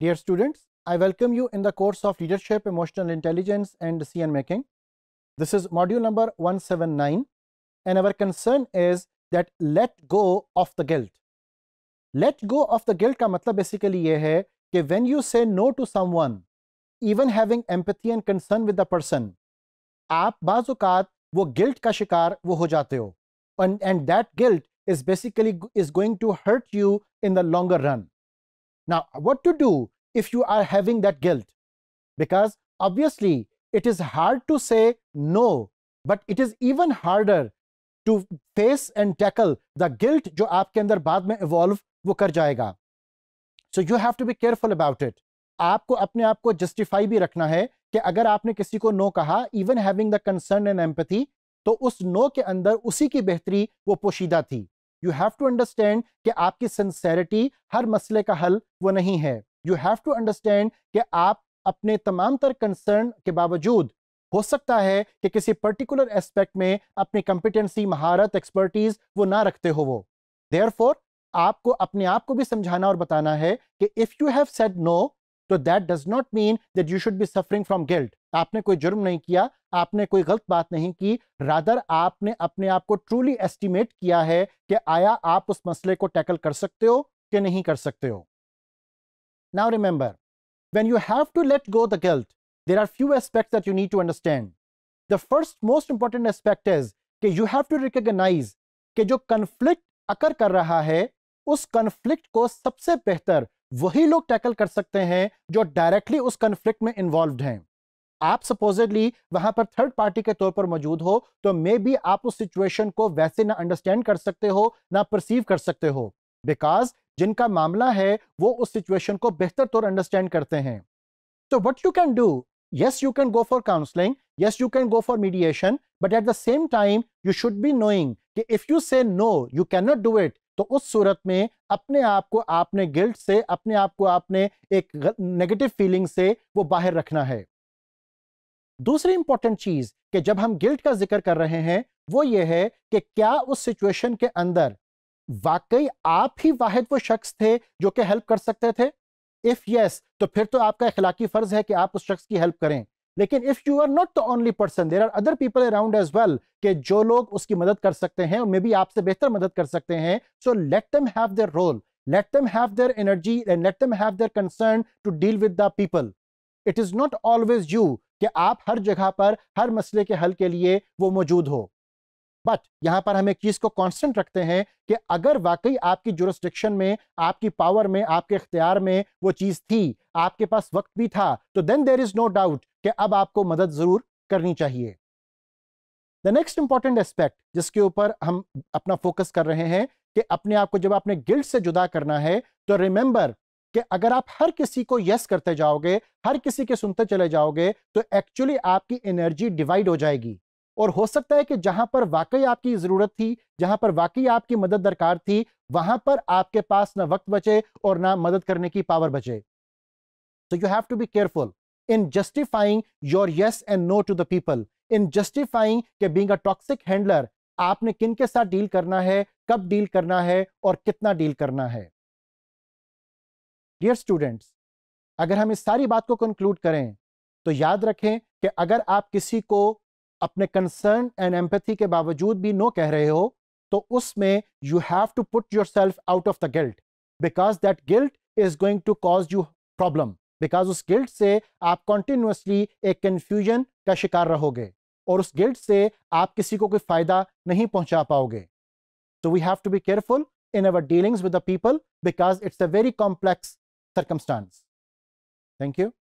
Dear students, I welcome you in the course of Leadership, Emotional Intelligence and decision Making. This is module number 179 and our concern is that let go of the guilt. Let go of the guilt का मतलब basically ये है कि when you say no to someone, even having empathy and concern with the person, आप बाज़ात वो guilt का शिकार वो हो जाते हो and, and that guilt is basically is going to hurt you in the longer run. Now, what to do if you are having that guilt? Because obviously, it is hard to say no, but it is even harder to face and tackle the guilt जो आपके अंदर बाद में evolve वो कर जाएगा. So you have to be careful about it. आपको अपने आप को justify भी रखना है कि अगर आपने किसी को नो कहा even having the concern and empathy, तो उस नो के अंदर उसी की बेहतरी वो पोशीदा थी यू हैव टू अंडरस्टैंड कि आपकी सिंसेरिटी हर मसले का हल वो नहीं है यू हैव टू अंडरस्टैंड कि आप अपने तमाम तर कंसर्न के बावजूद हो सकता है कि किसी पर्टिकुलर एस्पेक्ट में अपनी कॉम्पिटेंसी महारत एक्सपर्टीज वो ना रखते हो वो देयर आपको अपने आप को भी समझाना और बताना है कि if you have said no तो that does not mean that you should be suffering from guilt आपने कोई जुर्म नहीं किया आपने कोई गलत बात नहीं की रादर आपने अपने आप को ट्रूली एस्टिमेट किया है कि आया आप उस मसले को टैकल कर सकते हो कि नहीं कर सकते हो now remember when you have to let go the guilt there are few aspect that you need to understand the first most important aspect is कि यू हैव टू रिकग्नाइज कि जो कन्फ्लिक्ट अकर कर रहा है उस कन्फ्लिक्ट को सबसे बेहतर वही लोग टैकल कर सकते हैं जो डायरेक्टली उस कंफ्लिक्ट में इन्वॉल्व हैं आप सपोजिटली वहां पर थर्ड पार्टी के तौर पर मौजूद हो तो मे बी आप उस सिचुएशन को वैसे ना अंडरस्टैंड कर सकते हो ना परसीव कर सकते हो बिकॉज जिनका मामला है वो उस सिचुएशन को बेहतर तौर अंडरस्टैंड करते हैं तो what you can do you can go for counselling yes you can go for mediation but at the same time you should be knowing if you say no you can not do it तो उस सूरत में अपने आप को आपने guilt से अपने आप को आपने एक नेगेटिव फीलिंग से वो बाहर रखना है दूसरी इंपॉर्टेंट चीज कि जब हम गिल्ट का जिक्र कर रहे हैं वो ये है कि क्या उस सिचुएशन के अंदर वाकई आप ही वाहिद वो शख्स थे जो कि हेल्प कर सकते थे इफ यस yes, तो फिर तो आपका इखलाकी फर्ज है कि आप उस शख्स की हेल्प करें लेकिन if you are not the only person there are other people around as well के जो लोग उसकी मदद कर सकते हैं और मे बी आपसे बेहतर मदद कर सकते हैं so let them have their role let them have their energy and let them have their concern to deal with the people it is not always you कि आप हर जगह पर हर मसले के हल के लिए वो मौजूद हो बट यहां पर हम एक चीज को कांस्टेंट रखते हैं कि अगर वाकई आपकी जोरिस्टिक्शन में आपकी पावर में आपके इख्तियार में वो चीज थी आपके पास वक्त भी था तो then there is no doubt कि अब आपको मदद जरूर करनी चाहिए द नेक्स्ट इंपॉर्टेंट एस्पेक्ट जिसके ऊपर हम अपना फोकस कर रहे हैं कि अपने आप को जब आपने गिल्ड से जुदा करना है तो रिमेंबर कि अगर आप हर किसी को यस करते जाओगे हर किसी के सुनते चले जाओगे तो एक्चुअली आपकी एनर्जी डिवाइड हो जाएगी और हो सकता है कि जहां पर वाकई आपकी जरूरत थी जहां पर वाकई आपकी मदद दरकार थी वहां पर आपके पास ना वक्त बचे और ना मदद करने की पावर बचे so you have to be careful in justifying your yes and no to the people in justifying के बींग अ टॉक्सिक हैंडलर आपने किन के साथ डील करना है कब डील करना है और कितना डील करना है डियर स्टूडेंट्स अगर हम इस सारी बात को कंक्लूड करें तो याद रखें कि अगर आप किसी को अपने कंसर्न एंड एम्पथी के बावजूद भी नो कह रहे हो तो उसमें you have to put yourself out of the guilt because that guilt is going to cause you problem because उस गिल्ट से आप कॉन्टिन्यूसली एक कन्फ्यूजन का शिकार रहोगे और उस गिल्ट से आप किसी को कोई फायदा नहीं पहुंचा पाओगे so we have to be careful in our dealings with the people because it's a very complex circumstance thank you